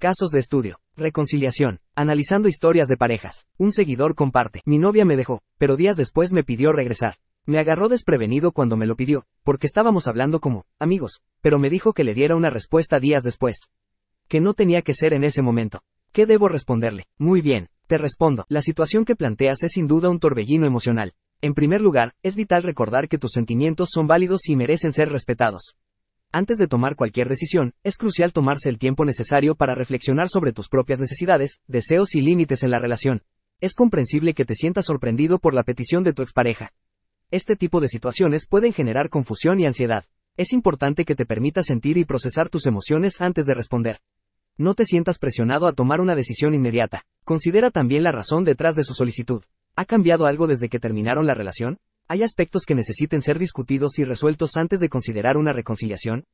Casos de estudio. Reconciliación. Analizando historias de parejas. Un seguidor comparte. Mi novia me dejó, pero días después me pidió regresar. Me agarró desprevenido cuando me lo pidió, porque estábamos hablando como amigos, pero me dijo que le diera una respuesta días después. Que no tenía que ser en ese momento. ¿Qué debo responderle? Muy bien, te respondo. La situación que planteas es sin duda un torbellino emocional. En primer lugar, es vital recordar que tus sentimientos son válidos y merecen ser respetados. Antes de tomar cualquier decisión, es crucial tomarse el tiempo necesario para reflexionar sobre tus propias necesidades, deseos y límites en la relación. Es comprensible que te sientas sorprendido por la petición de tu expareja. Este tipo de situaciones pueden generar confusión y ansiedad. Es importante que te permitas sentir y procesar tus emociones antes de responder. No te sientas presionado a tomar una decisión inmediata. Considera también la razón detrás de su solicitud. ¿Ha cambiado algo desde que terminaron la relación? ¿Hay aspectos que necesiten ser discutidos y resueltos antes de considerar una reconciliación?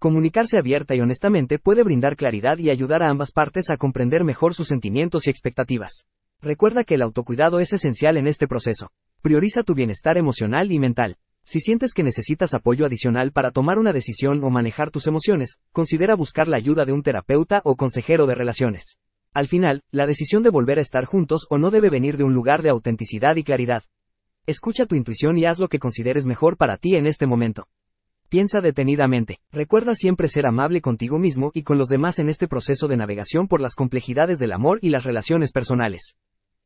Comunicarse abierta y honestamente puede brindar claridad y ayudar a ambas partes a comprender mejor sus sentimientos y expectativas. Recuerda que el autocuidado es esencial en este proceso. Prioriza tu bienestar emocional y mental. Si sientes que necesitas apoyo adicional para tomar una decisión o manejar tus emociones, considera buscar la ayuda de un terapeuta o consejero de relaciones. Al final, la decisión de volver a estar juntos o no debe venir de un lugar de autenticidad y claridad, Escucha tu intuición y haz lo que consideres mejor para ti en este momento. Piensa detenidamente, recuerda siempre ser amable contigo mismo y con los demás en este proceso de navegación por las complejidades del amor y las relaciones personales.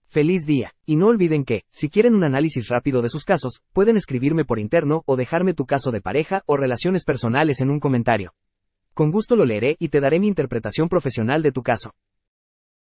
Feliz día, y no olviden que, si quieren un análisis rápido de sus casos, pueden escribirme por interno o dejarme tu caso de pareja o relaciones personales en un comentario. Con gusto lo leeré y te daré mi interpretación profesional de tu caso.